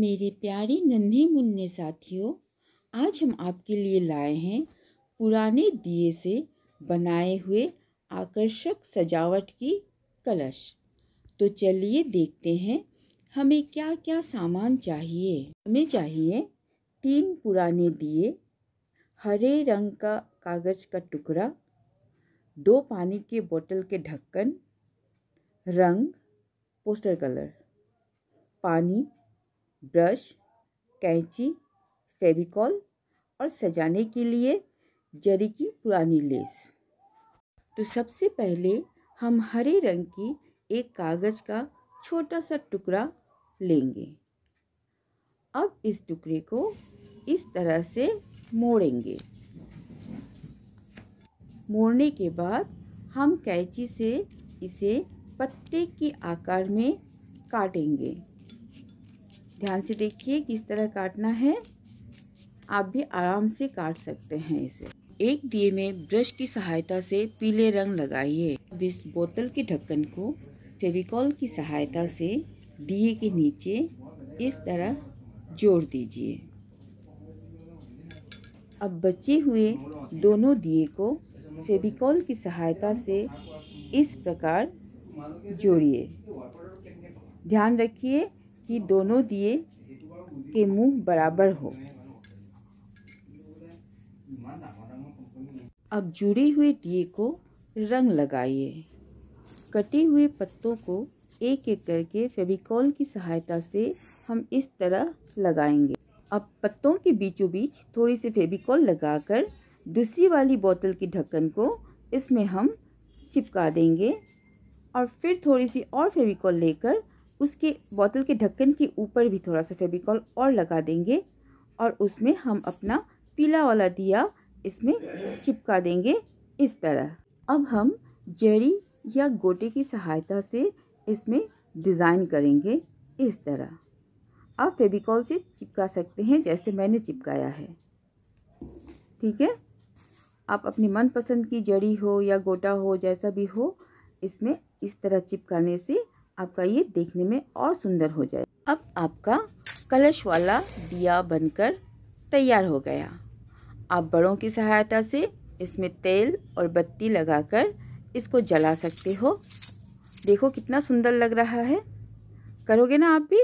मेरे प्यारे नन्हे मुन्ने साथियों आज हम आपके लिए लाए हैं पुराने दिए से बनाए हुए आकर्षक सजावट की कलश तो चलिए देखते हैं हमें क्या क्या सामान चाहिए हमें चाहिए तीन पुराने दिए हरे रंग का कागज़ का टुकड़ा दो पानी के बोतल के ढक्कन रंग पोस्टर कलर पानी ब्रश कैंची फेविकॉल और सजाने के लिए जरी की पुरानी लेस तो सबसे पहले हम हरे रंग की एक कागज़ का छोटा सा टुकड़ा लेंगे अब इस टुकड़े को इस तरह से मोड़ेंगे मोड़ने के बाद हम कैंची से इसे पत्ते के आकार में काटेंगे ध्यान से देखिए किस तरह काटना है आप भी आराम से काट सकते हैं इसे एक दिए में ब्रश की सहायता से पीले रंग लगाइए अब इस बोतल के ढक्कन को फेविकॉल की सहायता से दिए के नीचे इस तरह जोड़ दीजिए अब बचे हुए दोनों दिए को फेविकॉल की सहायता से इस प्रकार जोड़िए ध्यान रखिए कि दोनों दिए के मुंह बराबर हो अब जुड़े हुए दिए को रंग लगाइए कटे हुए पत्तों को एक एक करके फेविकॉल की सहायता से हम इस तरह लगाएंगे अब पत्तों के बीचों बीच थोड़ी सी फेविकॉल लगाकर दूसरी वाली बोतल की ढक्कन को इसमें हम चिपका देंगे और फिर थोड़ी सी और फेविकॉल लेकर उसके बोतल के ढक्कन के ऊपर भी थोड़ा सा फेबिकॉल और लगा देंगे और उसमें हम अपना पीला वाला दिया इसमें चिपका देंगे इस तरह अब हम जड़ी या गोटे की सहायता से इसमें डिज़ाइन करेंगे इस तरह आप फेबिकॉल से चिपका सकते हैं जैसे मैंने चिपकाया है ठीक है आप अपनी मनपसंद की जड़ी हो या गोटा हो जैसा भी हो इसमें इस तरह चिपकाने से आपका ये देखने में और सुंदर हो जाए अब आपका कलश वाला दिया बनकर तैयार हो गया आप बड़ों की सहायता से इसमें तेल और बत्ती लगाकर इसको जला सकते हो देखो कितना सुंदर लग रहा है करोगे ना आप भी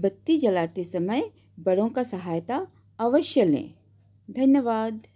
बत्ती जलाते समय बड़ों का सहायता अवश्य लें धन्यवाद